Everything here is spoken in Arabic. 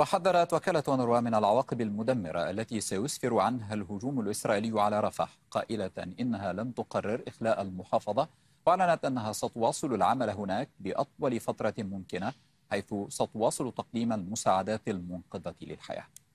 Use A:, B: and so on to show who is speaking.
A: وحذرت وكالة أونروا من العواقب المدمرة التي سيسفر عنها الهجوم الإسرائيلي على رفح قائلة إنها لم تقرر إخلاء المحافظة وأعلنت أنها ستواصل العمل هناك بأطول فترة ممكنة حيث ستواصل تقديم المساعدات المنقذة للحياة